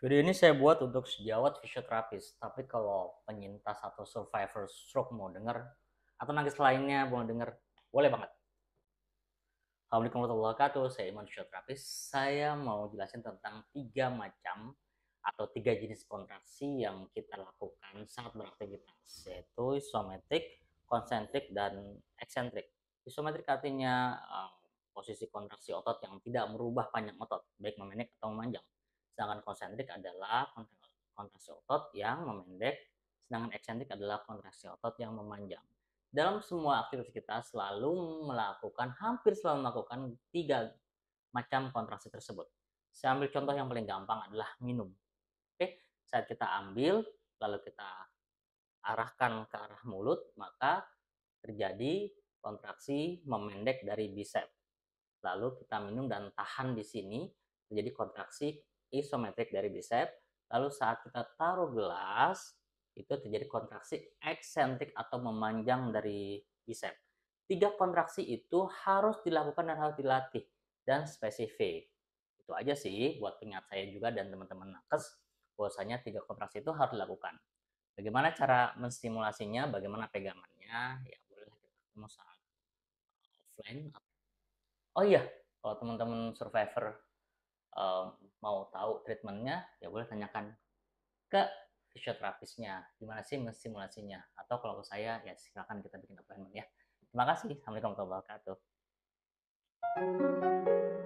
Video ini saya buat untuk sejawat fisioterapis, tapi kalau penyintas atau survivor stroke mau dengar atau nangis lainnya mau dengar, boleh banget. Assalamualaikum warahmatullahi wabarakatuh, saya Iman Fisioterapis. Saya mau jelasin tentang tiga macam atau tiga jenis kontraksi yang kita lakukan saat beraktivitas, yaitu isometrik, konsentrik, dan eksentrik. Isometrik artinya uh, posisi kontraksi otot yang tidak merubah panjang otot, baik memendek atau memanjang Sedangkan konsentrik adalah kontraksi otot yang memendek, sedangkan eksentrik adalah kontraksi otot yang memanjang. Dalam semua aktivitas kita selalu melakukan, hampir selalu melakukan tiga macam kontraksi tersebut. Saya ambil contoh yang paling gampang adalah minum. Oke, saat kita ambil, lalu kita arahkan ke arah mulut, maka terjadi kontraksi memendek dari bisep. Lalu kita minum dan tahan di sini, terjadi kontraksi isometrik dari bisep. Lalu saat kita taruh gelas, itu terjadi kontraksi eksentrik atau memanjang dari bisep. Tiga kontraksi itu harus dilakukan dan harus dilatih dan spesifik. Itu aja sih buat pengingat saya juga dan teman-teman nakes bahwasanya tiga kontraksi itu harus dilakukan. Bagaimana cara menstimulasinya, bagaimana pegamannya, ya boleh kita ketemu saat offline. Oh iya, kalau teman-teman survivor um, mau tahu treatmentnya ya boleh tanyakan ke fisioterapisnya gimana sih mensimulasinya? atau kalau saya ya silakan kita bikin appointment ya terima kasih assalamualaikum warahmatullahi wabarakatuh